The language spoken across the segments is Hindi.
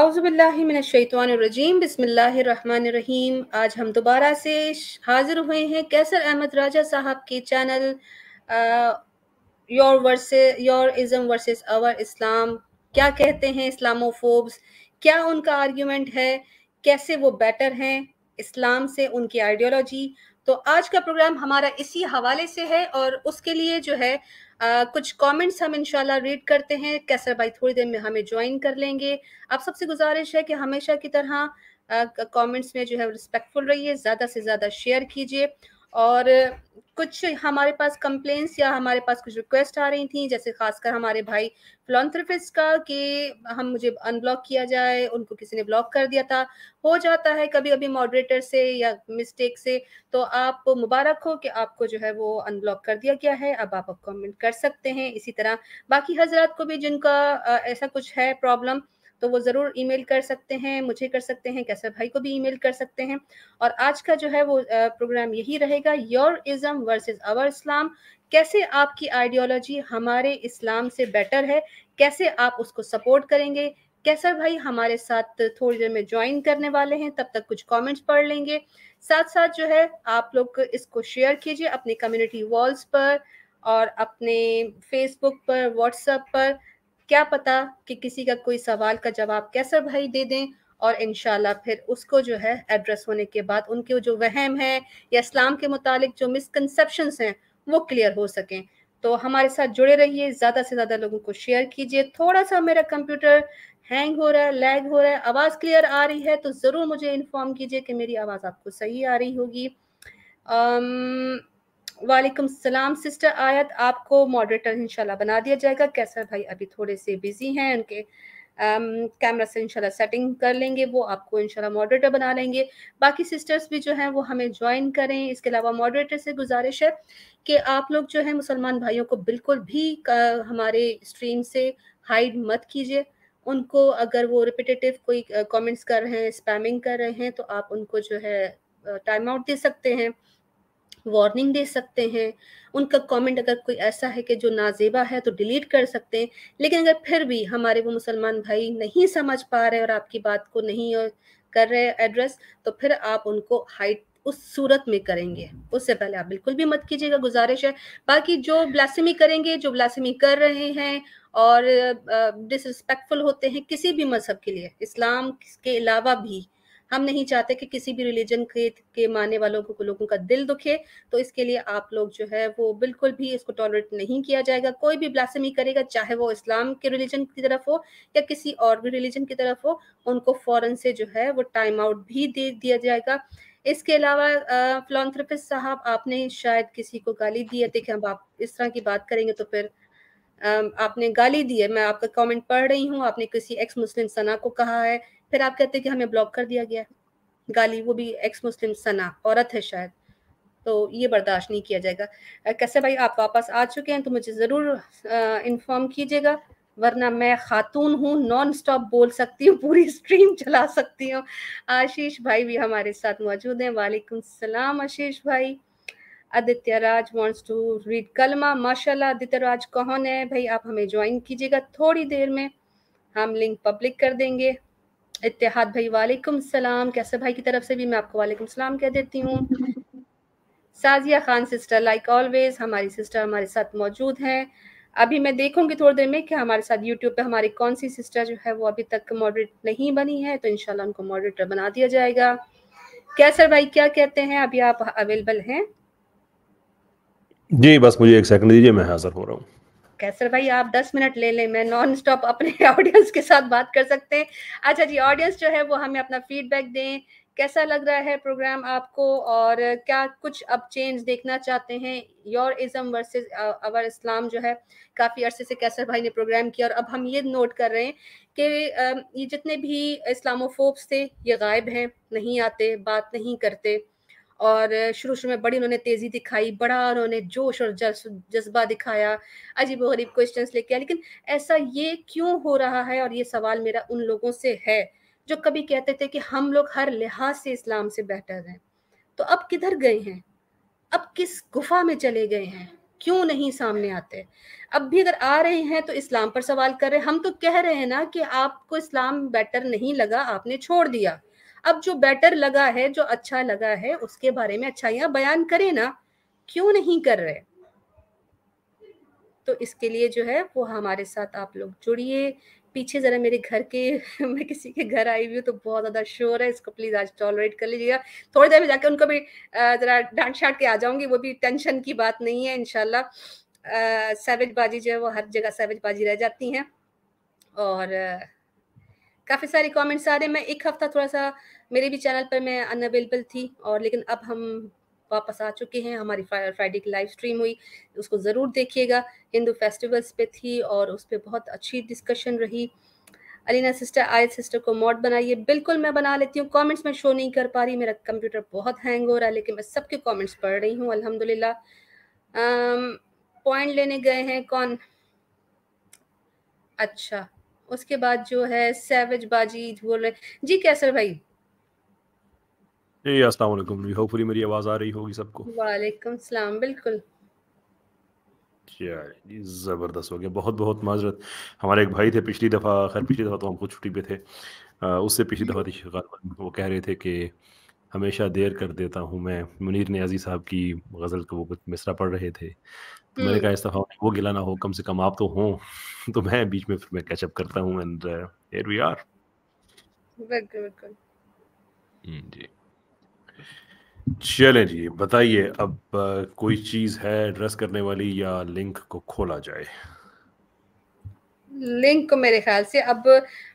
अवज़बिल्लिमिनशैतवानरजीम बसमीम आज हम दोबारा से हाज़िर हुए हैं कैसर अहमद राजा साहब के channel your verse your ism versus our Islam क्या कहते हैं इस्लामोफोब्स क्या उनका आर्ग्यूमेंट है कैसे वो बेटर हैं इस्लाम से उनकी आइडियोलॉजी तो आज का प्रोग्राम हमारा इसी हवाले से है और उसके लिए जो है Uh, कुछ कमेंट्स हम इंशाल्लाह रीड करते हैं कैसर भाई थोड़ी देर में हमें ज्वाइन कर लेंगे आप सबसे गुजारिश है कि हमेशा की तरह कमेंट्स में जो है रिस्पेक्टफुल रहिए ज़्यादा से ज़्यादा शेयर कीजिए और कुछ हमारे पास कंप्लेंट्स या हमारे पास कुछ रिक्वेस्ट आ रही थी जैसे खासकर हमारे भाई फिलोथ्रफिस्ट का कि हम मुझे अनब्लॉक किया जाए उनको किसी ने ब्लॉक कर दिया था हो जाता है कभी कभी मॉडरेटर से या मिस्टेक से तो आप मुबारक हो कि आपको जो है वो अनब्लॉक कर दिया गया है अब आप कमेंट कर सकते हैं इसी तरह बाकी हजरात को भी जिनका ऐसा कुछ है प्रॉब्लम तो वो ज़रूर ईमेल कर सकते हैं मुझे कर सकते हैं कैसर भाई को भी ईमेल कर सकते हैं और आज का जो है वो प्रोग्राम यही रहेगा your ism versus our Islam कैसे आपकी आइडियोलॉजी हमारे इस्लाम से बेटर है कैसे आप उसको सपोर्ट करेंगे कैसर भाई हमारे साथ थोड़ी देर में ज्वाइन करने वाले हैं तब तक कुछ कमेंट्स पढ़ लेंगे साथ साथ जो है आप लोग इसको शेयर कीजिए अपने कम्युनिटी वॉल्स पर और अपने फेसबुक पर व्हाट्सएप पर क्या पता कि किसी का कोई सवाल का जवाब कैसर भाई दे दें और इन फिर उसको जो है एड्रेस होने के बाद उनके जो वहम है या इस्लाम के मुतालिक जो मिसकनसेप्शन हैं वो क्लियर हो सकें तो हमारे साथ जुड़े रहिए ज़्यादा से ज़्यादा लोगों को शेयर कीजिए थोड़ा सा मेरा कंप्यूटर हैंग हो रहा है लैग हो रहा है आवाज़ क्लियर आ रही है तो ज़रूर मुझे इन्फॉर्म कीजिए कि मेरी आवाज़ आपको सही आ रही होगी um, वालेकुम सलाम सिस्टर आयत आपको मॉडरेटर इंशाल्लाह बना दिया जाएगा कैसर भाई अभी थोड़े से बिजी हैं उनके कैमरा से इंशाल्लाह सेटिंग कर लेंगे वो आपको इंशाल्लाह मॉडरेटर बना लेंगे बाकी सिस्टर्स भी जो हैं वो हमें ज्वाइन करें इसके अलावा मॉडरेटर से गुजारिश है कि आप लोग जो है मुसलमान भाइयों को बिल्कुल भी हमारे स्ट्रीम से हाइड मत कीजिए उनको अगर वो रिपीटेटिव कोई कमेंट्स कर रहे हैं स्पैमिंग कर रहे हैं तो आप उनको जो है टाइम आउट दे सकते हैं वार्निंग दे सकते हैं उनका कमेंट अगर कोई ऐसा है कि जो नाजेबा है तो डिलीट कर सकते हैं लेकिन अगर फिर भी हमारे वो मुसलमान भाई नहीं समझ पा रहे और आपकी बात को नहीं कर रहे एड्रेस तो फिर आप उनको हाइट उस सूरत में करेंगे उससे पहले आप बिल्कुल भी मत कीजिएगा गुजारिश है बाकी जो ब्लासमी करेंगे जो ब्लासमी कर रहे हैं और डिसरिस्पेक्टफुल होते हैं किसी भी मजहब के लिए इस्लाम के अलावा भी हम नहीं चाहते कि किसी भी रिलीजन के, के मानने वालों को लोगों का दिल दुखे तो इसके लिए आप लोग जो है वो बिल्कुल भी इसको टॉलरेट नहीं किया जाएगा कोई भी ब्लासमी करेगा चाहे वो इस्लाम के रिलीजन की तरफ हो या किसी और भी रिलीजन की तरफ हो उनको फौरन से जो है वो टाइम आउट भी दे दिया जाएगा इसके अलावा फिलोथ्रपिस्ट साहब आपने शायद किसी को गाली दी है देखिए अब आप इस तरह की बात करेंगे तो फिर आपने गाली दी है मैं आपका कमेंट पढ़ रही हूँ आपने किसी एक्स मुस्लिम सना को कहा है फिर आप कहते हैं कि हमें ब्लॉक कर दिया गया है गाली वो भी एक्स मुस्लिम सना औरत है शायद तो ये बर्दाश्त नहीं किया जाएगा कैसे भाई आप वापस आ चुके हैं तो मुझे ज़रूर इन्फॉर्म कीजिएगा वरना मैं खातून हूँ नॉन स्टॉप बोल सकती हूँ पूरी स्ट्रीम चला सकती हूँ आशीष भाई भी हमारे साथ मौजूद हैं वालेकुम सलाम आशीष भाई Aditya Raj wants to read kalma माशाल्लाह आदित्य राज कौन है भाई आप हमें ज्वाइन कीजिएगा थोड़ी देर में हम लिंक पब्लिक कर देंगे इतिहाद भाई वालेकुम सलाम कैसे भाई की तरफ से भी मैं आपको वालेकुम सलाम कह देती हूँ Sajia Khan sister like always हमारी सिस्टर हमारे साथ मौजूद हैं अभी मैं देखूंगी थोड़ी देर में कि हमारे साथ यूट्यूब पे हमारी कौन सी सिस्टर जो है वो अभी तक मॉडरेट नहीं बनी है तो इनशाला उनको मॉडरेटर बना दिया जाएगा क्या सर भाई क्या कहते हैं अभी आप अवेलेबल हैं जी बस मुझे एक सेकंड दीजिए मैं हाजिर हो रहा हूँ कैसर भाई आप दस मिनट ले लें मैं नॉन स्टॉप अपने ऑडियंस के साथ बात कर सकते हैं अच्छा जी ऑडियंस जो है वो हमें अपना फीडबैक दें कैसा लग रहा है प्रोग्राम आपको और क्या कुछ अब चेंज देखना चाहते हैं your ism versus our Islam जो है काफ़ी अरसे से कैसर भाई ने प्रोग्राम किया और अब हम ये नोट कर रहे हैं कि um, ये जितने भी इस्लामोफोब्स थे ये गायब हैं नहीं आते बात नहीं करते और शुरू शुरू में बड़ी उन्होंने तेज़ी दिखाई बड़ा उन्होंने जोश और जज्बा दिखाया अजीब गरीब क्वेश्चन लेके आया लेकिन ऐसा ये क्यों हो रहा है और ये सवाल मेरा उन लोगों से है जो कभी कहते थे कि हम लोग हर लिहाज से इस्लाम से बेहतर हैं तो अब किधर गए हैं अब किस गुफा में चले गए हैं क्यों नहीं सामने आते अब भी अगर आ रहे हैं तो इस्लाम पर सवाल कर रहे हैं हम तो कह रहे हैं ना कि आपको इस्लाम बेटर नहीं लगा आपने छोड़ दिया अब जो बेटर लगा है जो अच्छा लगा है उसके बारे में अच्छाइयां बयान करें ना क्यों नहीं कर रहे तो इसके लिए जो है वो हमारे साथ आप लोग जुड़िए पीछे ज़रा मेरे घर के मैं किसी के घर आई हुई हूँ तो बहुत ज़्यादा शोर है इसको प्लीज़ आज टॉलरेट कर लीजिएगा थोड़ी देर में जाके उनको भी ज़रा डांट छाट के आ जाऊंगी वो भी टेंशन की बात नहीं है इनशाला सैवेज बाजी जो है वो हर जगह सैवेज बाजी रह जाती है और काफ़ी सारे कमेंट्स आ रहे हैं मैं एक हफ़्ता थोड़ा सा मेरे भी चैनल पर मैं अनअवेलेबल थी और लेकिन अब हम वापस आ चुके हैं हमारी फ्राइडे की लाइव स्ट्रीम हुई उसको ज़रूर देखिएगा हिंदू फेस्टिवल्स पे थी और उस पर बहुत अच्छी डिस्कशन रही अलीना सिस्टर आय सिस्टर को मॉड बनाइए बिल्कुल मैं बना लेती हूँ कमेंट्स में शो नहीं कर पा रही मेरा कंप्यूटर बहुत हैंग हो रहा है लेकिन मैं सबके कमेंट्स पढ़ रही हूँ अल्हम्दुलिल्लाह पॉइंट लेने गए हैं कौन अच्छा उसके बाद जो है सैवेज बाजी बोल रहे जी कैसर भाई जी अस्सलाम वालेकुम जी होपफुली मेरी आवाज आ रही होगी सबको वालेकुम सलाम बिल्कुल ज़बरदस्त हो गया बहुत बहुत माजरत हमारे एक भाई थे पिछली दफ़ा खैर पिछली दफ़ा तो हम खुद छुट्टी पे थे आ, उससे पिछली दफ़ा थी वो कह रहे थे कि हमेशा देर कर देता हूँ मैं मुनीर नियाजी साहब की गज़ल को वो मिसरा पढ़ रहे थे मैंने कहा इस हम्म। दफा वो गिला ना हो कम से कम आप तो हो तो मैं बीच में फिर मैं कैचअप करता हूँ एंड हियर वी आर बिल्कुल हम्म, जी चलें जी बताइए अब uh, कोई चीज है एड्रेस करने वाली या लिंक को खोला जाए लिंक को मेरे ख्याल से अब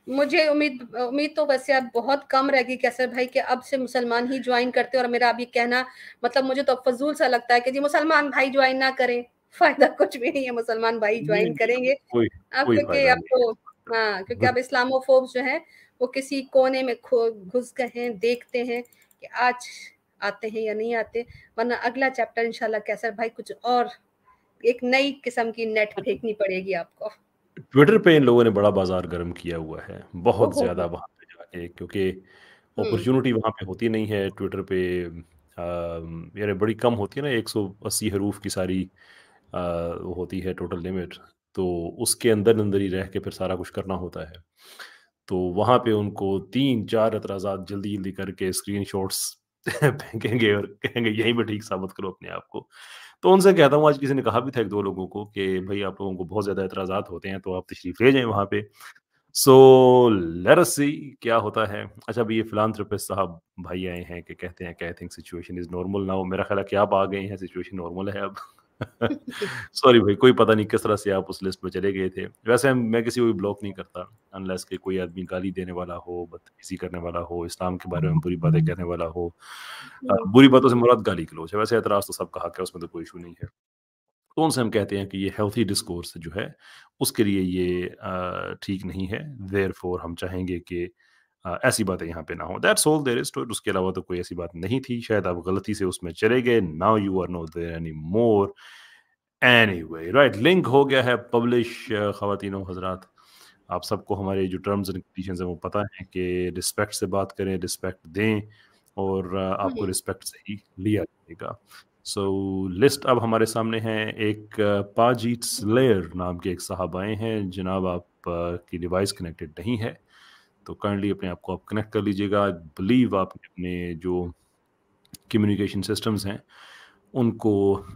मुझे उम्मीद उम्मीद तो वैसे अब बहुत कम रह गई कैसर भाई कि अब से मुसलमान ही ज्वाइन करते और मेरा अब ये कहना मतलब मुझे तो फजूल सा लगता है कि जी मुसलमान भाई ज्वाइन ना करें फायदा कुछ भी नहीं है मुसलमान भाई ज्वाइन करेंगे अब क्योंकि आपको तो, हाँ क्योंकि अब इस्लामोफोब्स जो है वो किसी कोने में घुस गए हैं देखते हैं कि आज आते हैं या नहीं आते वरना अगला चैप्टर इंशाल्लाह कैसर भाई कुछ और एक नई किस्म की नेट फेंकनी पड़ेगी आपको ट्विटर पे इन लोगों ने बड़ा बाजार गर्म किया हुआ है बहुत ज्यादा वहाँ पे जाके क्योंकि अपॉर्चुनिटी हम्म। वहाँ पे होती नहीं है ट्विटर पे यानी बड़ी कम होती है ना 180 हरूफ की सारी वो होती है टोटल लिमिट तो उसके अंदर अंदर ही रह के फिर सारा कुछ करना होता है तो वहाँ पे उनको तीन चार एतराज़ा जल्दी जल्दी करके स्क्रीन शॉट्स फेंकेंगे और कहेंगे यहीं पर ठीक साबित करो अपने आप को तो उनसे कहता हूँ आज किसी ने कहा भी था एक दो लोगों को कि भाई आप लोगों को बहुत ज़्यादा एतराज़ा होते हैं तो आप तशरीफ़ ले जाएँ वहाँ पे सो लेट्स सी क्या होता है अच्छा अभी ये फिलानथ्रपिस्ट साहब भाई आए हैं कि कहते हैं कि I think situation is normal now मेरा ख्याल है कि आप आ गए हैं सिचुएशन नॉर्मल है अब सॉरी भाई कोई पता नहीं किस तरह से आप उस लिस्ट में चले गए थे वैसे मैं किसी को भी ब्लॉक नहीं करता अनलेस के कोई आदमी गाली देने वाला हो बदतमीजी करने वाला हो इस्लाम के बारे में बुरी बातें कहने वाला हो हम्म। बुरी बातों से मुराद गाली क्लोज है वैसे एतराज़ तो सब कहा है उसमें तो कोई इशू नहीं है तो उनसे हम कहते हैं कि ये हेल्थी डिस्कोर्स जो है उसके लिए ये ठीक नहीं है देर हम चाहेंगे कि ऐसी बातें यहाँ पे ना हो that's all there is to उसके अलावा तो कोई ऐसी बात नहीं थी शायद आप गलती से उसमें चले गए now you are no there anymore anyway right link हो गया है पब्लिश खातिनों हजरात आप सबको हमारे जो टर्म्स एंड कंडीशन है वो पता है कि रिस्पेक्ट से बात करें रिस्पेक्ट दें और आपको रिस्पेक्ट से ही लिया जाएगा सो so, लिस्ट अब हमारे सामने है एक पाजीट स्लेयर नाम के एक साहब आए हैं जनाब आप की डिवाइस कनेक्टेड नहीं है तो काइंडली अपने आप को आप कनेक्ट कर लीजिएगा आई बिलीव आप अपने जो कम्युनिकेशन सिस्टम्स हैं उनको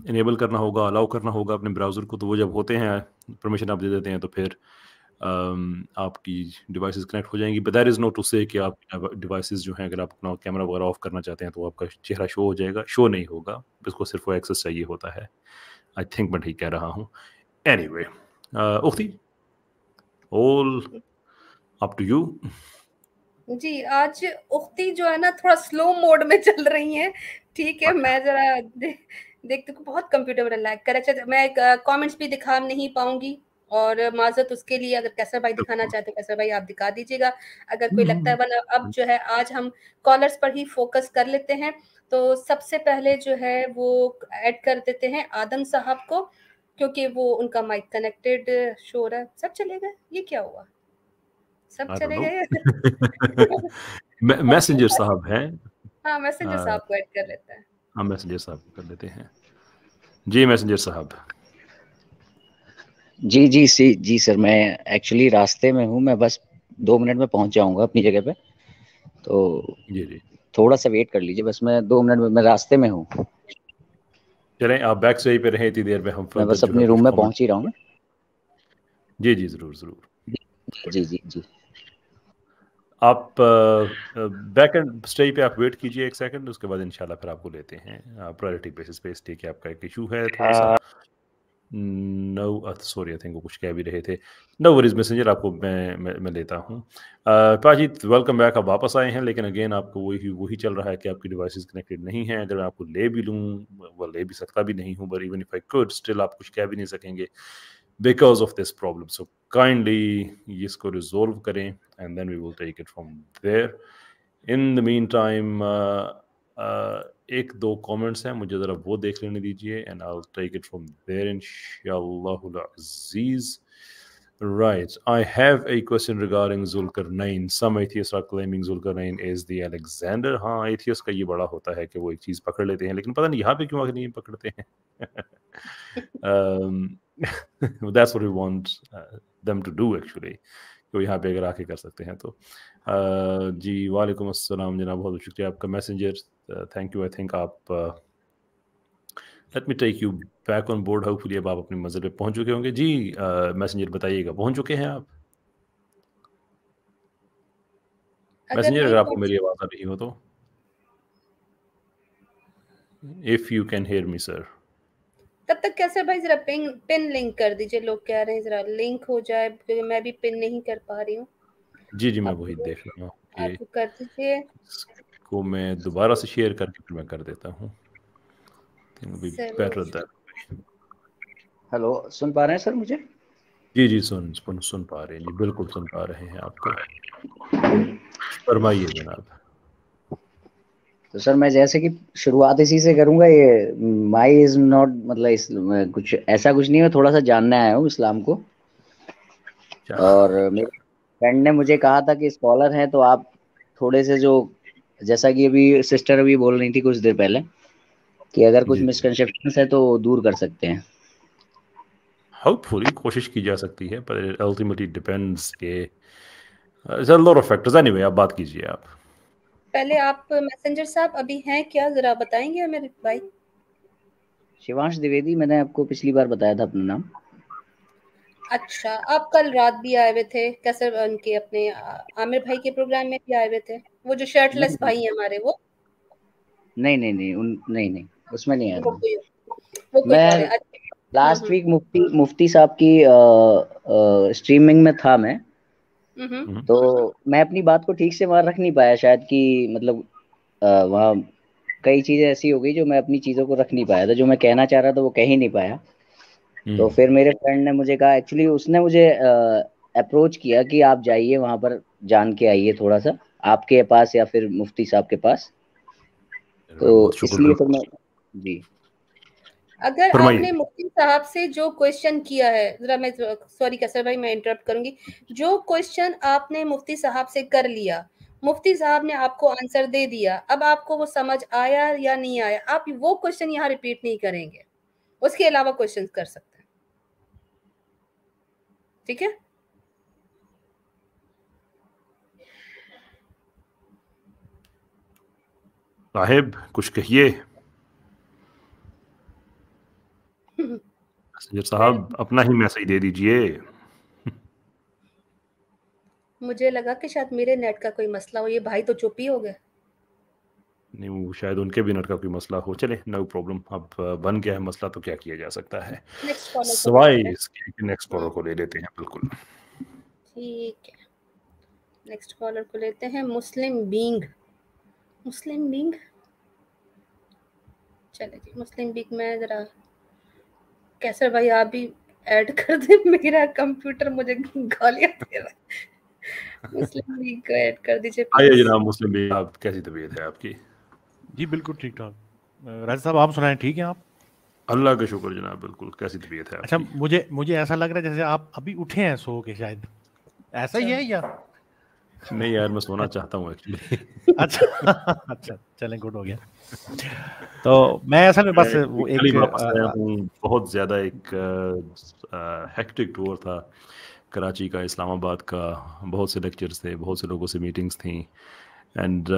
इनेबल करना होगा अलाउ करना होगा अपने ब्राउज़र को तो वो जब होते हैं परमिशन आप दे देते हैं तो फिर um, आपकी डिवाइसेस कनेक्ट हो जाएंगी but that is not to say कि आप डिवाइसेस जो हैं अगर आप अपना कैमरा वगैरह ऑफ करना चाहते हैं तो आपका चेहरा शो हो जाएगा शो नहीं होगा इसको सिर्फ वो एक्सेस चाहिए होता है आई थिंक मैं ठीक कह रहा हूँ एनी वे उख्ती ऑल अप टू यू जी आज उख्ती जो है ना थोड़ा स्लो मोड में चल रही है ठीक है मैं जरा दे, देखते बहुत कंप्यूटर लैग कर अच्छा मैं कमेंट्स भी दिखा नहीं पाऊंगी और माजत उसके लिए अगर कैसर भाई दिखाना चाहते हो कैसर भाई आप दिखा दीजिएगा अगर कोई लगता है वन hmm. अब जो है आज हम कॉलर्स पर ही फोकस कर लेते हैं तो सबसे पहले जो है वो ऐड कर देते हैं आदम साहब को क्योंकि वो उनका माइक कनेक्टेड शोर है सब चलेगा ये क्या हुआ सब चले गए मैसेंजर साहब हैं हाँ मैसेंजर हाँ। साहब को ऐड कर लेते हैं हाँ मैसेंजर साहब कर लेते हैं जी मैसेंजर साहब जी जी सी जी सर मैं एक्चुअली रास्ते में हूँ मैं बस दो मिनट में पहुंच जाऊंगा अपनी जगह पे तो जी जी थोड़ा सा वेट कर लीजिए बस मैं दो मिनट में मैं रास्ते में हूँ चलें आप बैक से ही पे रहे इतनी देर में हम मैं बस अपने रूम में पहुंच ही रहा हूँ जी जी ज़रूर ज़रूर जी जी जी जी आप बैक एंड स्टे पे आप वेट कीजिए एक सेकंड उसके बाद इंशाल्लाह फिर आपको लेते हैं प्रायोरिटी बेसिस पे स्टे के आपका एक इशू है थोड़ा सा नो सॉरी आई थिंक वो कुछ कह भी रहे थे नो वरीज मैसेंजर आपको मैं मैं, लेता हूँ पाजी वेलकम बैक आप वापस आए हैं लेकिन अगेन आपको वही वही चल रहा है कि आपकी डिवाइसेस कनेक्टेड नहीं है अगर मैं आपको ले भी लूँ वह ले भी सकता भी नहीं हूँ but even if I could still आप कुछ कह भी नहीं सकेंगे because of this problem. So kindly इसको resolve kare, and then we will take it from there. In the meantime, uh, uh, comments हैं मुझे ज़रा वो देख लेने and I'll take it from there inshallah aziz. Right. I have a question regarding Zulkarnain. Some atheists are claiming Zulkarnain is the Alexander. हाँ atheists का ये बड़ा होता है कि वो एक चीज़ पकड़ लेते हैं लेकिन पता नहीं यहाँ पे क्यों आके नहीं पकड़ते हैं um, that's we want them to do actually वो यहाँ पे अगर आके कर सकते हैं तो uh, जी वालेकुम अस्सलाम जना बहुत बहुत शुक्रिया आपका messenger thank you I think आप let me take you back on board hopefully अब आप अपनी मंजिल पे पहुंच चुके होंगे जी मैसेंजर uh, बताइएगा पहुंच चुके हैं आप मैसेंजर अगर आपको मेरी आवाज़ आ रही हो तो if you can hear me sir तब तक कैसे भाई जरा पिन पिन लिंक कर दीजिए लोग कह रहे हैं जरा लिंक हो जाए क्योंकि मैं भी पिन नहीं कर पा रही हूँ जी जी मैं वही देख रहा हूँ कर दीजिए इसको मैं दोबारा से शेयर करके फिर मैं कर देता हूँ हेलो सुन पा रहे हैं सर मुझे जी जी सुन सुन सुन पा रहे हैं जी बिल्कुल सुन पा रहे हैं आपको फरमाइए जनाब तो सर मैं जैसे कि शुरुआत इसी से करूंगा ये माई इज नॉट मतलब इस, कुछ ऐसा कुछ नहीं है थोड़ा सा जानने आया हूँ इस्लाम को अच्छा। और मेरे फ्रेंड ने मुझे कहा था कि स्कॉलर हैं तो आप थोड़े से जो जैसा कि अभी सिस्टर अभी बोल रही थी कुछ देर पहले कि अगर कुछ मिसकनसेप्शन है तो दूर कर सकते हैं होपफुली कोशिश की जा सकती है पर अल्टीमेटली डिपेंड्स के several of factors anyway आप बात कीजिए आप पहले आप मैसेंजर साहब अभी हैं क्या जरा बताएंगे हमें भाई शिवांश द्विवेदी मैंने आपको पिछली बार बताया था अपना नाम अच्छा आप कल रात भी आए हुए थे कैसे उनके अपने आमिर भाई के प्रोग्राम में भी आए हुए थे वो जो शर्टलेस भाई है हमारे वो नहीं नहीं नहीं उन नहीं नहीं उसमें नहीं आया मैं लास्ट अच्छा। वीक हाँ, हाँ। मुफ्ती मुफ्ती साहब की आ, आ, स्ट्रीमिंग में था मैं Mm-hmm. Mm-hmm. तो मैं अपनी बात को ठीक से वहां रख नहीं पाया शायद कि मतलब वहाँ कई चीजें ऐसी हो गई जो मैं अपनी चीजों को रख नहीं पाया था जो मैं कहना चाह रहा था वो कह ही नहीं पाया mm-hmm. तो फिर मेरे फ्रेंड ने मुझे कहा एक्चुअली उसने मुझे अप्रोच किया कि आप जाइए वहां पर जान के आइए थोड़ा सा आपके पास या फिर मुफ्ती साहब के पास तो इसलिए फिर मैं जी अगर आपने मुफ्ती साहब से जो क्वेश्चन किया है जरा मैं सॉरी कैसर भाई मैं इंटरप्ट करूंगी जो क्वेश्चन आपने मुफ्ती साहब से कर लिया मुफ्ती साहब ने आपको आंसर दे दिया अब आपको वो समझ आया या नहीं आया आप वो क्वेश्चन यहाँ रिपीट नहीं करेंगे उसके अलावा क्वेश्चन कर सकते हैं ठीक है साहेब कुछ कहिए मैसेंजर साहब अपना ही मैसेज दे दीजिए मुझे लगा कि शायद मेरे नेट का कोई मसला हो ये भाई तो चुप ही हो गए नहीं वो शायद उनके भी नेट का कोई मसला हो चले नो प्रॉब्लम अब बन गया है मसला तो क्या किया जा सकता है सवाई इसके नेक्स्ट कॉलर को ले लेते हैं बिल्कुल ठीक है नेक्स्ट कॉलर को लेते हैं मुस्लिम बींग मुस्लिम बींग चले जी मुस्लिम बींग मैं ज़रा कैसर भाई आप भी ऐड कर दे मेरा कंप्यूटर मुझे गालियां दे रहा है मुस्लिम लीग को ऐड कर दीजिए आइए जनाब मुस्लिम लीग आप कैसी तबीयत है आपकी जी बिल्कुल ठीक ठाक राजा साहब आप सुनाएं ठीक है आप अल्लाह का शुक्र जनाब बिल्कुल कैसी तबीयत है अच्छा मुझे मुझे ऐसा लग रहा है जैसे आप अभी उठे हैं सो के शायद ऐसा ही अच्छा। है या नहीं यार मैं सोना चाहता हूँ एक्चुअली अच्छा अच्छा चलें गुड हो गया तो मैं असल में बस वो एक वापस बहुत ज़्यादा एक हेक्टिक टूर था कराची का इस्लामाबाद का बहुत से लेक्चर्स थे बहुत से लोगों से मीटिंग्स थी एंड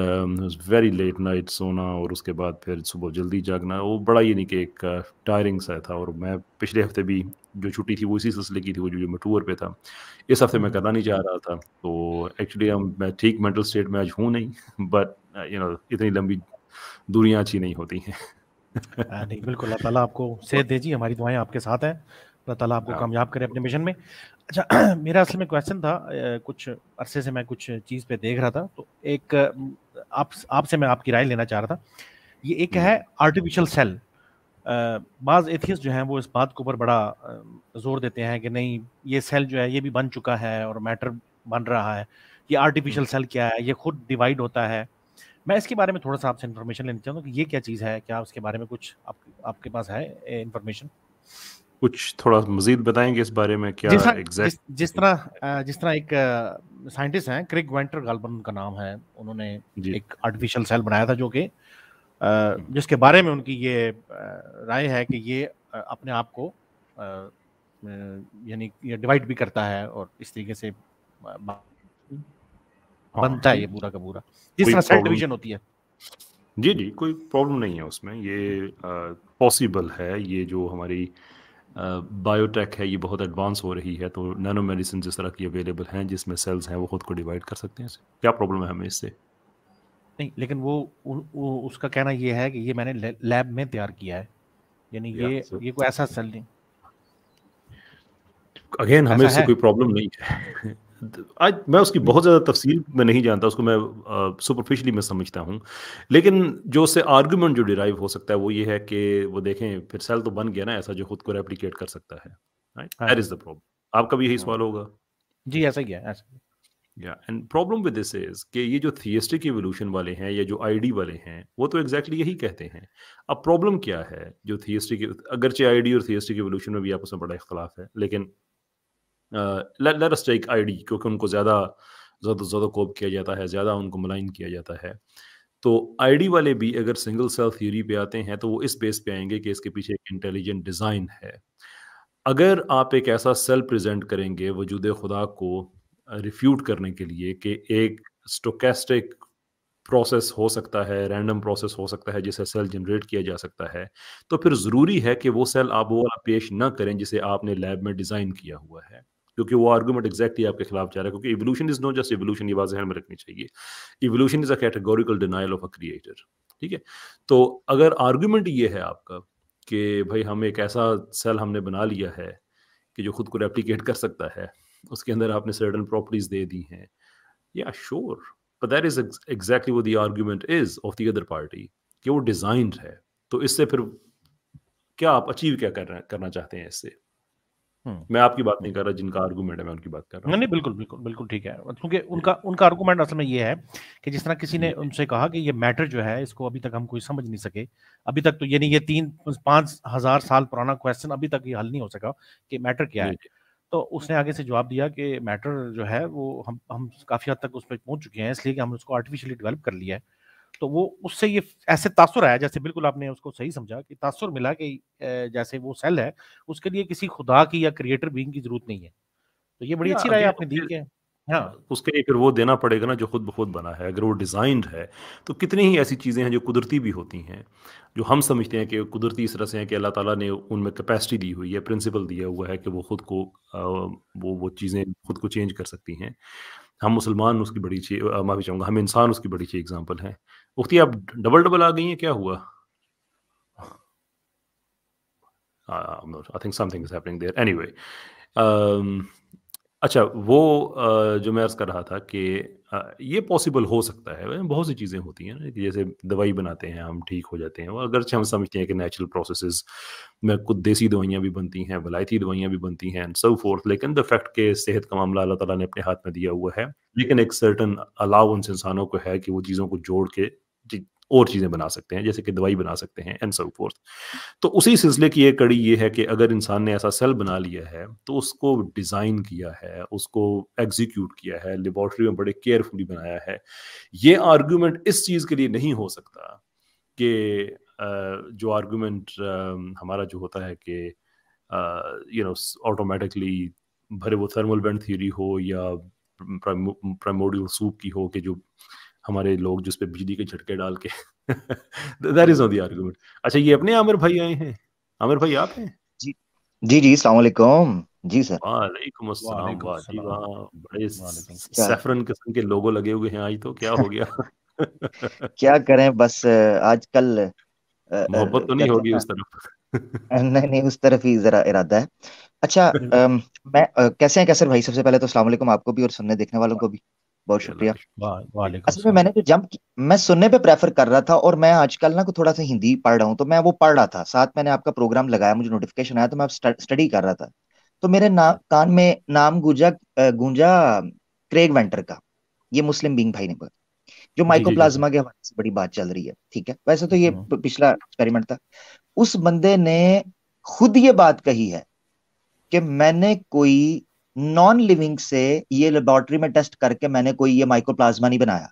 वेरी लेट नाइट सोना और उसके बाद फिर सुबह जल्दी जागना वो बड़ा ही यानी कि एक टायरिंग uh, सा था और मैं पिछले हफ्ते भी जो छुट्टी थी वो इसी सिलसिले की थी वो जो जो मैं टूर पे था इस हफ्ते मैं हम्म। करना नहीं चाह रहा था तो एक्चुअली हम मैं ठीक मेंटल स्टेट में आज हूँ नहीं बट यू नो इतनी लंबी दूरियाँ अच्छी नहीं होती हैं हाँ, नहीं बिल्कुल अल्लाह ताला आपको सेहत दे जी हमारी दुआएं आपके साथ हैं अल्लाह ताला आपको हाँ। कामयाब करे अपने मिशन में अच्छा मेरा असल में क्वेश्चन था कुछ अरसे से मैं कुछ चीज़ पे देख रहा था तो एक आप आपसे मैं आपकी राय लेना चाह रहा था ये एक हम्म। है आर्टिफिशियल सेल बाज़ एथियस जो हैं वो इस बात के ऊपर बड़ा जोर देते हैं कि नहीं ये सेल जो है ये भी बन चुका है और मैटर बन रहा है ये आर्टिफिशियल हम्म। सेल क्या है ये खुद डिवाइड होता है मैं इसके बारे में थोड़ा सा आपसे इन्फॉर्मेशन लेना चाहूँगा कि तो ये क्या चीज़ है क्या उसके बारे में कुछ आप, आपके पास है इन्फॉर्मेशन कुछ थोड़ा मजीद बताएंगे इस बारे में क्या जिस, जिस, जिस तरह जिस तरह एक साइंटिस्ट हैं क्रिक वेंटर गालबन का नाम है उन्होंने एक आर्टिफिशियल सेल बनाया था जो कि हम्म। जिसके बारे में उनकी ये राय है कि ये अपने आप को यानी ये डिवाइड भी करता है और इस तरीके से हाँ, बनता है ये पूरा का पूरा जिस तरह सेल डिवीजन होती है जी जी कोई प्रॉब्लम नहीं है उसमें ये पॉसिबल है ये जो हमारी बायोटेक है ये बहुत एडवांस हो रही है तो नैनो मेडिसिन जिस तरह की अवेलेबल हैं जिसमें सेल्स हैं वो खुद को डिवाइड कर सकते हैं क्या प्रॉब्लम है हमें इससे नहीं लेकिन वो, उ, उसका कहना ये है कि ये मैंने लैब में तैयार किया है यानी ये ये कोई ऐसा सेल नहीं अगेन हमें इससे कोई प्रॉब्लम नहीं है आज मैं उसकी बहुत ज़्यादा तफसील में नहीं जानता उसको मैं सुपरफिशली मैं समझता हूँ लेकिन जो उससे आर्गूमेंट जो डिराइव हो सकता है वो ये है कि वो देखें फिर सेल तो बन गया ना ऐसा जो खुद को रेप्लीकेट कर सकता है दैट इज द प्रॉब्लम आपका भी यही हाँ। सवाल होगा जी ऐसा ही है या and problem with this is कि ये जो थियस्टिक एवोल्यूशन वाले हैं या जो आईडी वाले हैं वो तो एग्जैक्टली exactly यही कहते हैं अब प्रॉब्लम क्या है जो थियस्टिक अगरचे आईडी और थियस्टिक एवोल्यूशन में भी आपस में बड़ा इख्तलाफ है लेकिन लेट अस टेक आईडी क्योंकि उनको ज़्यादा ज़्यादा ज़्यादा कोप किया जाता है ज़्यादा उनको मलाइन किया जाता है तो आईडी वाले भी अगर सिंगल सेल थ्योरी पे आते हैं तो वो इस बेस पे आएंगे कि इसके पीछे एक इंटेलिजेंट डिज़ाइन है अगर आप एक ऐसा सेल प्रेजेंट करेंगे वजूद खुदा को रिफ्यूट करने के लिए कि एक स्टोकेस्टिक प्रोसेस हो सकता है रैंडम प्रोसेस हो सकता है जिसे सेल जनरेट किया जा सकता है तो फिर ज़रूरी है कि वो सेल आप वो वाला पेश ना करें जिसे आपने लैब में डिज़ाइन किया हुआ है क्योंकि वो आर्गूमेंट एग्जैक्टली आपके खिलाफ जा रहा है क्योंकि evolution is not just evolution ये बात जहन में रखनी चाहिए evolution is a categorical denial of a creator ठीक है तो अगर आर्गूमेंट ये है आपका कि भाई हम एक ऐसा सेल हमने बना लिया है कि जो खुद को रेप्लीकेट कर सकता है उसके अंदर आपने सर्टन प्रॉपर्टीज दे दी हैं या sure but that is exactly वो the argument is of the other party कि वो डिजाइंड है तो इससे फिर क्या आप अचीव क्या करना करना चाहते हैं इससे हम्म। मैं आपकी बात नहीं कर रहा जिनका आर्गूमेंट है मैं उनकी बात कर रहा हूँ नहीं बिल्कुल बिल्कुल बिल्कुल ठीक है मतलब क्योंकि उनका हम्म। उनका आर्गूमेंट असल में ये है कि जिस तरह किसी ने उनसे कहा कि ये मैटर जो है इसको अभी तक हम कोई समझ नहीं सके अभी तक तो यानी ये तीन पाँच हजार साल पुराना क्वेश्चन अभी तक ये हल नहीं हो सका कि मैटर क्या है तो उसने आगे से जवाब दिया कि मैटर जो है वो हम हम काफ़ी हद तक उस पर पहुंच चुके हैं इसलिए कि हम उसको आर्टिफिशियली डेवलप कर लिया है तो वो उससे ये ऐसे तासुर आया जैसे बिल्कुल आपने उसको सही समझा कि तासुर मिला कि जैसे वो सेल है उसके लिए किसी खुदा की या क्रिएटर बींग की जरूरत नहीं है तो ये बड़ी हाँ, अच्छी राय आपने दी है हाँ उसके लिए फिर वो देना पड़ेगा ना जो खुद ब खुद बना है अगर वो डिज़ाइन है तो कितनी ही ऐसी चीज़ें हैं जो कुदरती भी होती हैं जो हम समझते हैं कि कुदरती इस तरह से हैं कि अल्लाह ताला ने उनमें कैपेसिटी दी हुई है प्रिंसिपल दिया हुआ है कि वो खुद को वो वो चीज़ें खुद को चेंज कर सकती हैं हम मुसलमान उसकी बड़ी अच्छी माफ़ी चाहूँगा हम इंसान उसकी बड़ी अच्छी एग्जाम्पल हैं उखती आप डबल डबल आ गई हैं क्या हुआ I think something is happening there anyway अच्छा वो uh, जो मैं अर्ज़ कर रहा था कि uh, ये पॉसिबल हो सकता है बहुत सी चीज़ें होती हैं ना जैसे दवाई बनाते हैं हम ठीक हो जाते हैं और हम समझते हैं कि नेचुरल प्रोसेस में कुछ देसी दवाइयाँ भी बनती हैं वलायती दवाइयाँ भी बनती हैं एंड सो फोर्थ लेकिन द फैक्ट के सेहत का मामला अल्लाह ताला ने अपने हाथ में दिया हुआ है लेकिन एक सर्टन अलाउंस इंसानों को है कि वो चीज़ों को जोड़ के और चीज़ें बना सकते हैं जैसे कि दवाई बना सकते हैं एंड सो फोर्थ तो उसी सिलसिले की एक कड़ी ये है कि अगर इंसान ने ऐसा सेल बना लिया है तो उसको डिज़ाइन किया है उसको एग्जीक्यूट किया है लेबोरेटरी में बड़े केयरफुली बनाया है ये आर्ग्यूमेंट इस चीज़ के लिए नहीं हो सकता कि जो आर्ग्यूमेंट हमारा जो होता है कि यू नो ऑटोमेटिकली भरे वो थर्मल बैंड थ्योरी हो या प्राइमोडियल सूप की हो कि जो हमारे लोग जिस पे बिजली के झटके डाल के that is not the argument अच्छा ये अपने आमिर भाई आए हैं आमिर भाई आप हैं जी जी अस्सलाम वालेकुम जी सर वालेकुम अस्सलाम वाजी वाह बड़े सैफरन किस्म के लोगो लगे हुए हैं आज तो क्या हो गया क्या करें बस आजकल मोहब्बत तो नहीं होगी उस तरफ नहीं नहीं उस तरफ ही जरा इरादा है अच्छा आ, मैं आ, कैसे हैं कैसर भाई सबसे पहले तो अस्सलाम वालेकुम आपको भी और सुनने देखने वालों को भी बहुत शुक्रिया असल में मैंने जो जंप मैं सुनने पे प्रेफर कर रहा था और मैं आजकल ना को थोड़ा सा हिंदी पढ़ रहा हूँ तो मैं वो पढ़ रहा था साथ मैंने आपका प्रोग्राम लगाया मुझे नोटिफिकेशन आया तो मैं स्टडी कर रहा था तो मेरे ना कान में नाम गुजा गूंजा क्रेग वेंटर का ये मुस्लिम बींग भाई ने बोला जो माइकोप्लाज्मा के हवाले से बड़ी बात चल रही है ठीक है वैसे तो ये हम्म। पिछला एक्सपेरिमेंट था उस बंदे ने खुद ये बात कही है कि मैंने कोई नॉन लिविंग से ये लेबोरेटरी में टेस्ट करके मैंने कोई ये माइक्रोप्लाज्मा नहीं बनाया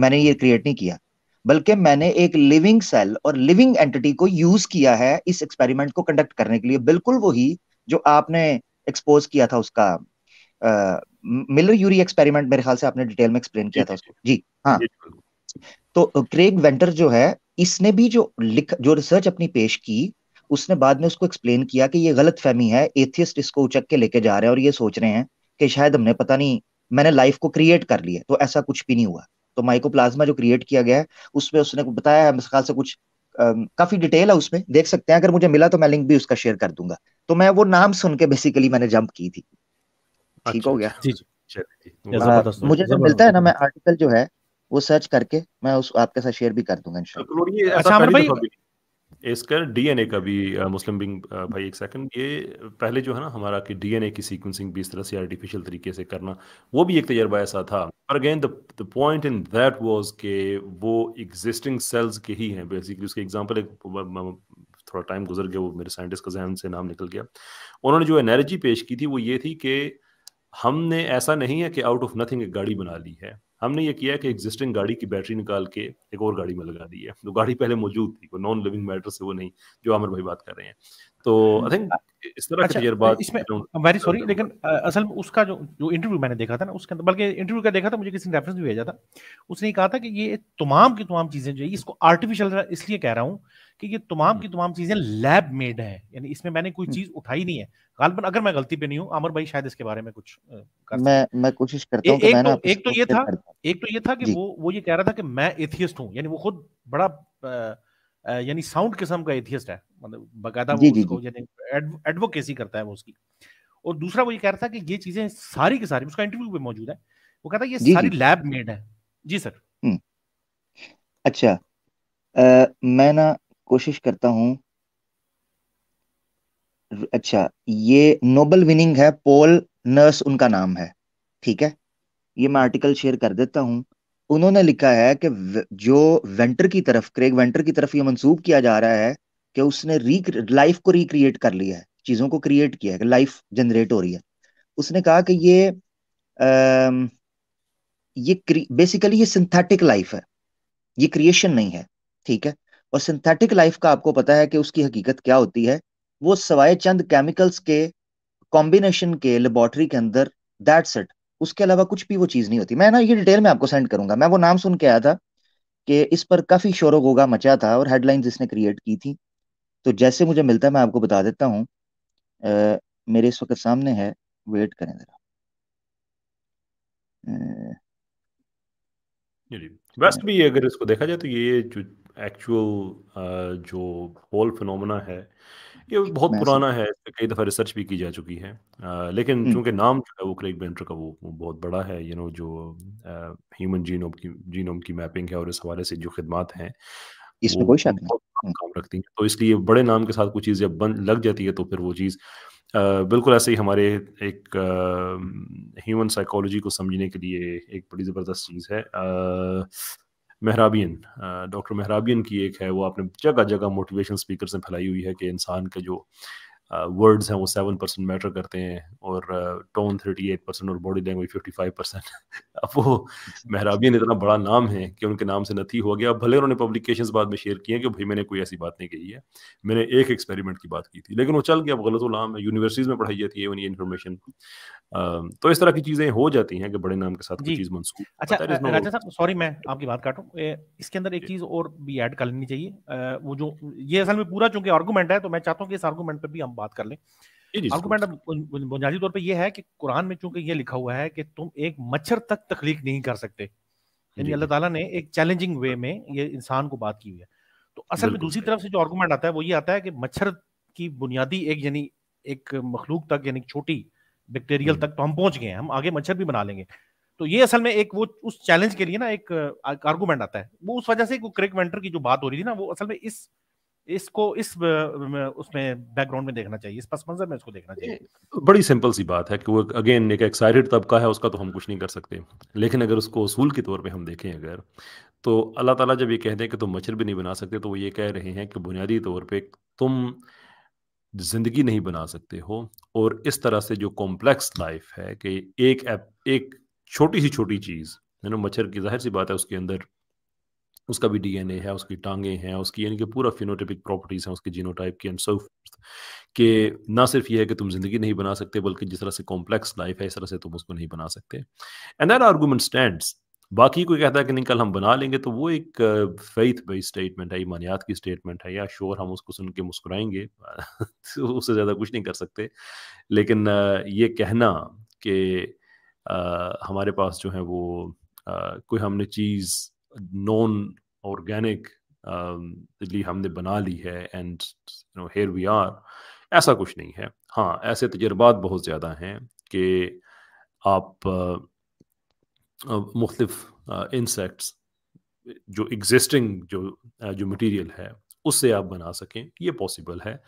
मैंने ये क्रिएट नहीं किया बल्कि मैंने एक लिविंग सेल और लिविंग एंटिटी को यूज किया है इस एक्सपेरिमेंट को कंडक्ट करने के लिए बिल्कुल वही जो आपने एक्सपोज किया था उसका मिलर यूरी एक्सपेरिमेंट मेरे ख्याल से आपने डिटेल में एक्सप्लेन किया था उसको जी हाँ तो क्रेग वेंटर जो है इसने भी जो लिख जो रिसर्च अपनी पेश की उसने बाद में उसको एक्सप्लेन किया कि ये गलत फहमी है एथियस्ट इसको उचक के लेके जा रहे हैं और ये सोच रहे हैं कि शायद हमने पता नहीं मैंने लाइफ को क्रिएट कर लिया तो ऐसा कुछ भी नहीं हुआ तो माइकोप्लाज्मा जो क्रिएट किया गया है उसमें उसने बताया है ख्याल से कुछ काफी डिटेल है उसमें देख सकते हैं अगर मुझे मिला तो मैं लिंक भी उसका शेयर कर दूंगा तो मैं वो नाम सुन के बेसिकली मैंने जंप की थी ठीक अच्छा, हो गया अच्छा, मुझे जो मिलता है ना मैं आर्टिकल जो है वो सर्च करके मैं उस आपके साथ शेयर भी कर दूंगा इंशाल्लाह तो अच्छा भाई इसका डीएनए का भी मुस्लिम बिंग भाई एक सेकंड ये पहले जो है ना हमारा कि डीएनए की सीक्वेंसिंग भी इस तरह से आर्टिफिशियल तरीके से करना वो भी एक तजर्बा ऐसा था पर again the point in that was के वो एग्जिस्टिंग सेल्स के ही हैं बेसिकली उसके एग्जांपल एक थोड़ा टाइम गुजर गया वो मेरे साइंटिस्ट का जहन से नाम निकल गया उन्होंने जो एनर्जी पेश की थी वो ये थी कि हमने ऐसा नहीं है कि आउट ऑफ नथिंग एक गाड़ी बना ली है हमने ये किया कि एग्जिस्टिंग गाड़ी की बैटरी निकाल के एक और गाड़ी में लगा दी है तो गाड़ी पहले मौजूद थी नॉन लिविंग मैटर से वो नहीं जो अमर भाई बात कर रहे हैं तो आई hmm. थिंक इस तरह अच्छा, के तो बाद इसमें वेरी सॉरी लेकिन असल में उसका जो जो इंटरव्यू मैंने देखा था ना उसके अंदर बल्कि इंटरव्यू का देखा था मुझे किसी ने रेफरेंस भी भेजा था उसने कहा था कि ये तमाम की तमाम चीज़ें जो है इसको आर्टिफिशियल इसलिए कह रहा हूँ कि ये तमाम hmm. की तमाम चीज़ें लैब मेड है यानी इसमें मैंने कोई hmm. चीज़ उठाई नहीं है गालबन अगर मैं गलती पे नहीं हूँ अमर भाई शायद इसके बारे में कुछ मैं मैं कोशिश करता हूँ तो, एक, तो, एक तो ये था एक तो ये था कि वो वो ये कह रहा था कि मैं एथियस्ट हूँ यानी वो खुद बड़ा यानी साउंड किस्म का एथियस्ट है मतलब बकायदा वो उसको यानी एडवोकेसी करता है वो उसकी और दूसरा वो ये कह रहा था कि ये चीजें सारी की सारी उसका इंटरव्यू पे मौजूद है वो कहता है ये जी सारी लैब मेड है जी सर अच्छा आ, मैं ना कोशिश करता हूं अच्छा ये नोबल विनिंग है पोल नर्स उनका नाम है ठीक है ये मैं आर्टिकल शेयर कर देता हूं उन्होंने लिखा है कि जो वेंटर की तरफ क्रेग वेंटर की तरफ ये मंसूब किया जा रहा है कि उसने लाइफ को रिक्रिएट कर लिया है चीज़ों को क्रिएट किया है लाइफ जनरेट हो रही है उसने कहा कि ये आ, ये बेसिकली ये सिंथेटिक लाइफ है ये क्रिएशन नहीं है ठीक है और सिंथेटिक लाइफ का आपको पता है कि उसकी हकीकत क्या होती है वो सवाए चंद केमिकल्स के कॉम्बिनेशन के लेबॉर्ट्री के अंदर दैट्स इट उसके अलावा कुछ भी वो चीज़ नहीं होती मैं ना ये डिटेल में आपको सेंड करूंगा मैं वो नाम सुन के आया था कि इस पर काफ़ी शोर गोगा मचा था और हेडलाइंस इसने क्रिएट की थी तो जैसे मुझे मिलता है मैं आपको बता देता हूँ मेरे इस वक्त सामने है वेट करें ज़रा वैसे भी अगर इसको देखा जाए तो ये जो एक्चुअल जो होल फिनोमेना है ये बहुत पुराना है कई दफ़ा रिसर्च भी की जा चुकी है आ, लेकिन चूंकि नाम जो है वो क्रेग बेंटर का वो, वो बहुत बड़ा है यू नो जो ह्यूमन जीनोम की जीनोम की मैपिंग है और इस हवाले से जो खदमात हैं इसमें कोई शक नहीं काम रखती है तो इसलिए बड़े नाम के साथ कोई चीज़ जब बन लग जाती है तो फिर वो चीज़ बिल्कुल ऐसे ही हमारे एक ह्यूमन साइकोलॉजी को समझने के लिए एक बड़ी ज़बरदस्त चीज़ है मेहराबियन डॉक्टर मेहराबियन की एक है वो आपने जगह जगह मोटिवेशन स्पीकर में फैलाई हुई है कि इंसान का जो वर्ड्स हैं वो सेवन परसेंट मैटर करते हैं और टोन थर्टी एट परसेंट और body language fifty five percent अब वो मेहराबियन इतना बड़ा नाम है कि उनके नाम से नथी हो गया भले उन्होंने पब्लिकेशन बाद में शेयर किए कि भाई मैंने कोई ऐसी बात नहीं कही है मैंने एक एक्सपेरिमेंट की बात की थी लेकिन वो चल गया अब गलत नाम है यूनिवर्सिटीज़ में पढ़ाई जाती है उन्हें इन्फॉर्मेशन तो इस तरह की चीज़ें हो जाती हैं कि बड़े नाम के साथ कोई चीज़ मनसूख अच्छा साहब सॉरी मैं आपकी बात काटूँ इसके अंदर एक चीज़ और भी ऐड कर लेनी चाहिए वो जो ये असल में पूरा चूंकि आर्गूमेंट है तो मैं चाहता हूँ कि इस आर्गूमेंट पर भी हम बात कर लें आर्गूमेंट बुनियादी तौर पर यह है कि कुरान में चूंकि ये लिखा हुआ है कि तुम एक मच्छर तक तख्लीक नहीं कर सकते यानी अल्लाह ताला ने एक चैलेंजिंग वे में ये इंसान को बात की हुई है तो असल में दूसरी तरफ से जो आर्गूमेंट आता है वो ये आता है कि मच्छर की बुनियादी एक यानी एक मखलूक तक यानी छोटी बैक्टीरियल हम्म। तक तो हम पहुंच गए हैं हम आगे मच्छर भी बना लेंगे तो ये असल में एक वो उस चैलेंज के लिए ना एक आर्गूमेंट आता है वो उस वजह से क्रिक वेंटर की जो बात हो रही थी ना वो असल में इस इसको इस उसमें बैकग्राउंड में देखना चाहिए इस पस मंजर में इसको देखना चाहिए बड़ी सिंपल सी बात है कि वो अगेन एक एक्साइटेड तबका है उसका तो हम कुछ नहीं कर सकते लेकिन अगर उसको असूल के तौर पर हम देखें अगर तो अल्लाह ताला जब ये कहते हैं कि तुम मच्छर भी नहीं बना सकते तो वो ये कह रहे हैं कि बुनियादी तौर पर तुम ज़िंदगी नहीं बना सकते हो और इस तरह से जो कॉम्प्लेक्स लाइफ है कि एक एक छोटी सी छोटी चीज़ है मच्छर की जाहिर सी बात है उसके अंदर उसका भी डीएनए है उसकी टांगे हैं उसकी यानी कि पूरा फिनोटिपिक प्रॉपर्टीज हैं उसके जीनोटाइप के एंड सो कि ना सिर्फ ये है कि तुम जिंदगी नहीं बना सकते बल्कि जिस तरह से कॉम्प्लेक्स लाइफ है इस तरह से तुम उसको नहीं बना सकते एंड दैट आर्गूमेंट स्टैंड बाकी कोई कहता है कि नहीं कल हम बना लेंगे तो वो एक फेथ बेस्ड स्टेटमेंट है ईमानियात की स्टेटमेंट है या श्योर हम उसको सुन के मुस्कुराएंगे तो उससे ज़्यादा कुछ नहीं कर सकते लेकिन uh, ये कहना कि uh, हमारे पास जो है वो uh, कोई हमने चीज़ नॉन ऑर्गेनिक दिल्ली हमने बना ली है and you know here we are ऐसा कुछ नहीं है हाँ ऐसे तजर्बात बहुत ज़्यादा हैं कि आप uh, uh, मुख्तफ इंसेक्ट्स uh, जो एग्जिस्टिंग जो जो मटेरियल है उससे आप बना सकें ये पॉसिबल है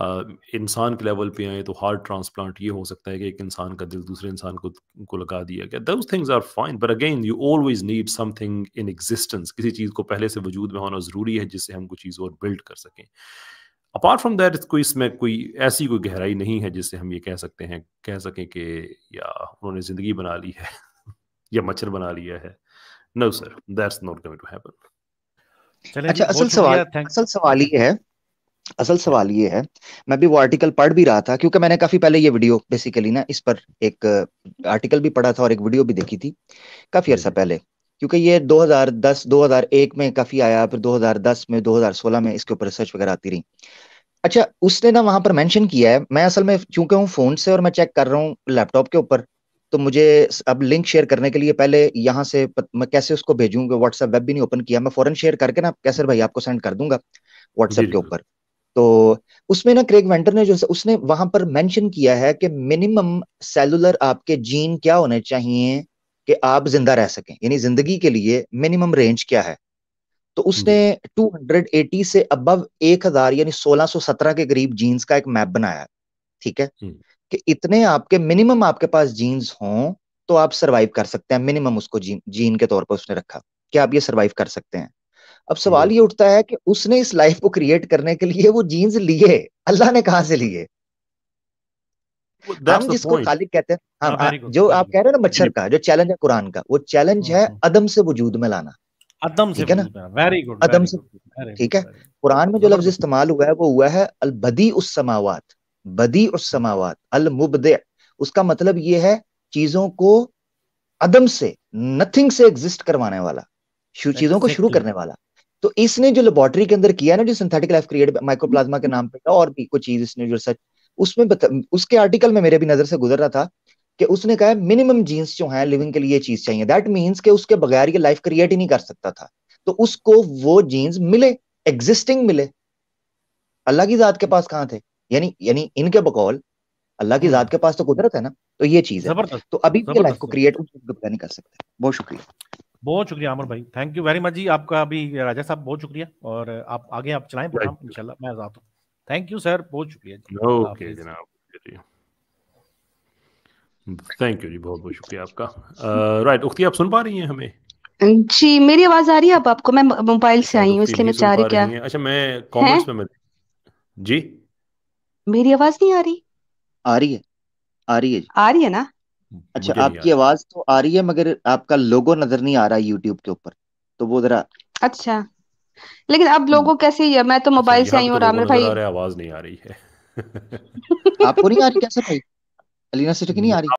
इंसान के लेवल पे आए तो हार्ट ट्रांसप्लांट ये हो सकता है कि एक इंसान का दिल दूसरे इंसान को को लगा दिया गया those things are fine but again you always need something in existence किसी चीज़ को पहले से वजूद में होना ज़रूरी है जिससे हम कुछ चीज़ और बिल्ड कर सकें अपार्ट फ्रॉम दैट कोई इसमें कोई ऐसी कोई गहराई नहीं है जिससे हम ये कह सकते हैं कह सकें कि या उन्होंने ज़िंदगी बना ली है या मच्छर बना लिया है no sir that's not going to happen अच्छा असल सवाल असल सवाल ये है असल सवाल ये है मैं भी वो आर्टिकल पढ़ भी रहा था क्योंकि मैंने काफी पहले ये वीडियो बेसिकली ना इस पर एक आर्टिकल uh, भी पढ़ा था और एक वीडियो भी देखी थी काफी हम्म। अर्सा पहले क्योंकि ये 2010 2001 में काफी आया फिर 2010 में 2016 में इसके ऊपर रिसर्च वगैरह आती रही अच्छा उसने ना वहां पर मेंशन किया है मैं असल में चूंकि हूँ फोन से और मैं चेक कर रहा हूँ लैपटॉप के ऊपर तो मुझे अब लिंक शेयर करने के लिए पहले यहाँ से मैं कैसे उसको भेजूंगा व्हाट्सएप वेब भी नहीं ओपन किया मैं फॉरन शेयर करके ना कैसे भाई आपको सेंड कर दूंगा व्हाट्सएप के ऊपर तो उसमें ना क्रेग वेंटर ने जो उसने वहां पर मेंशन किया है कि मिनिमम सेलुलर आपके जीन क्या होने चाहिए कि आप जिंदा रह सकें यानी जिंदगी के लिए मिनिमम रेंज क्या है तो उसने 280 से अबव 1000 यानी 1617 के करीब जीन्स का एक मैप बनाया ठीक है कि इतने आपके मिनिमम आपके पास जीन्स हों तो आप सरवाइव कर सकते हैं मिनिमम उसको जीन जीन के तौर पर उसने रखा कि आप ये सरवाइव कर सकते हैं अब सवाल ये उठता है कि उसने इस लाइफ को क्रिएट करने के लिए वो जीन्स लिए अल्लाह ने कहा से लिए हम जिसको खालिक कहते हैं हाँ, हाँ, हाँ जो आप कह रहे हैं ना मच्छर का जो चैलेंज है कुरान का वो चैलेंज हाँ, है हाँ। अदम से वजूद में लाना अदम से ठीक है ना वेरी गुड अदम से ठीक है कुरान में जो लफ्ज इस्तेमाल हुआ है वो हुआ है अल बदी उस समावात बदी उस समावात अल मुबदे उसका मतलब ये है चीजों को अदम से नथिंग से एग्जिस्ट करवाने वाला चीजों को शुरू करने वाला तो इसने जो लेबोरेटरी के अंदर किया ना जो सिंथेटिक लाइफ क्रिएट माइक्रोप्लाज्मा के नाम पे और भी कुछ चीज इसने जो सच उसमें बता, उसके आर्टिकल में मेरे भी नजर से गुजर रहा था कि उसने कहा मिनिमम जीन्स जो है लिविंग के लिए चीज चाहिए दैट मीन्स के उसके बगैर ये लाइफ क्रिएट ही नहीं कर सकता था तो उसको वो जीन्स मिले एग्जिस्टिंग मिले अल्लाह की जात के पास कहाँ थे यानी यानी इनके बकौल अल्लाह की जात के पास तो कुदरत है ना तो ये चीज है तो अभी लाइफ को क्रिएट नहीं कर सकते बहुत शुक्रिया बहुत शुक्रिया अमर भाई थैंक यू वेरी मच जी आपका भी राजा साहब बहुत शुक्रिया और आप आगे आप चलाएं प्रोग्राम इंशाल्लाह मैं आजाद हूँ थैंक यू सर बहुत शुक्रिया ओके जनाब थैंक यू जी बहुत बहुत शुक्रिया आपका राइट uh, उख्ती आप सुन पा रही हैं हमें जी मेरी आवाज आ रही है अब आपको मैं मोबाइल से हाँ, आई हूँ तो इसलिए मैं चाह रही क्या अच्छा मैं कमेंट्स में जी मेरी आवाज नहीं आ रही आ रही है आ रही है आ रही है ना अच्छा आपकी आवाज तो आ रही है मगर आपका लोगो नजर नहीं आ रहा है यूट्यूब के ऊपर तो वो जरा अच्छा लेकिन अब लोगो कैसे ही है मैं तो अच्छा, मोबाइल से आई हूँ तो भाई आवाज नहीं आ रही है आपको नहीं आ रही कैसे भाई अलीना से की नहीं आ रही